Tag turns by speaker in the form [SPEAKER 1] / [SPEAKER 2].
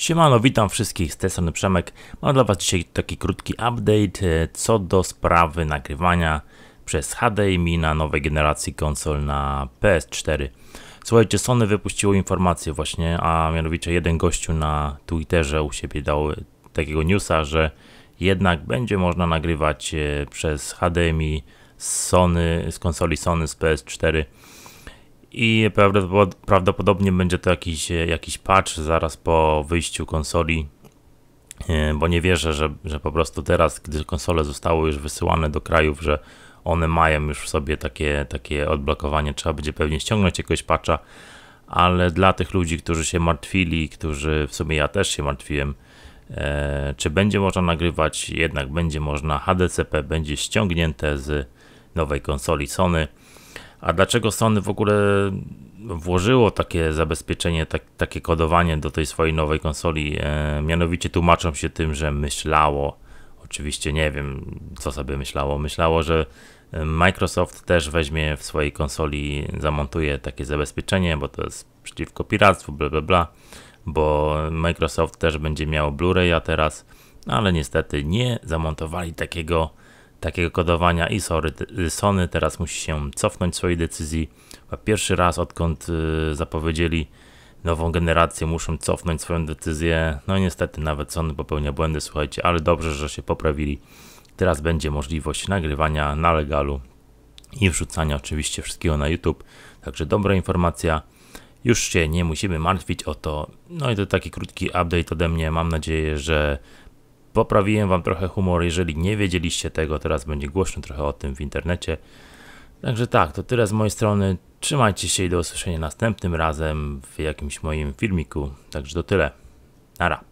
[SPEAKER 1] Siemano, witam wszystkich, z tej strony Przemek. Mam dla Was dzisiaj taki krótki update e, co do sprawy nagrywania przez HDMI na nowej generacji konsol na PS4. Słuchajcie, Sony wypuściło informację właśnie, a mianowicie jeden gościu na Twitterze u siebie dał e, takiego newsa, że jednak będzie można nagrywać e, przez HDMI z Sony, z konsoli Sony z PS4 i prawdopodobnie będzie to jakiś, jakiś patch zaraz po wyjściu konsoli, e, bo nie wierzę, że, że po prostu teraz, gdy konsole zostały już wysyłane do krajów, że one mają już w sobie takie, takie odblokowanie, trzeba będzie pewnie ściągnąć jakiegoś patcha, ale dla tych ludzi, którzy się martwili, którzy w sumie ja też się martwiłem, e, czy będzie można nagrywać, jednak będzie można, HDCP będzie ściągnięte z nowej konsoli Sony. A dlaczego Sony w ogóle włożyło takie zabezpieczenie, tak, takie kodowanie do tej swojej nowej konsoli? E, mianowicie tłumaczą się tym, że myślało, oczywiście nie wiem co sobie myślało, myślało, że e, Microsoft też weźmie w swojej konsoli, zamontuje takie zabezpieczenie, bo to jest przeciwko piractwu, bla bla bla, bo Microsoft też będzie miał blu ray a teraz, no ale niestety nie zamontowali takiego takiego kodowania i sorry, y, Sony teraz musi się cofnąć swojej decyzji. Pierwszy raz odkąd y, zapowiedzieli nową generację, muszą cofnąć swoją decyzję. No i niestety nawet Sony popełnia błędy, słuchajcie, ale dobrze, że się poprawili. Teraz będzie możliwość nagrywania na legalu i wrzucania oczywiście wszystkiego na YouTube. Także dobra informacja. Już się nie musimy martwić o to. No i to taki krótki update ode mnie. Mam nadzieję, że Poprawiłem wam trochę humor, jeżeli nie wiedzieliście tego, teraz będzie głośno trochę o tym w internecie. Także tak, to tyle z mojej strony. Trzymajcie się i do usłyszenia następnym razem w jakimś moim filmiku. Także to tyle. rap.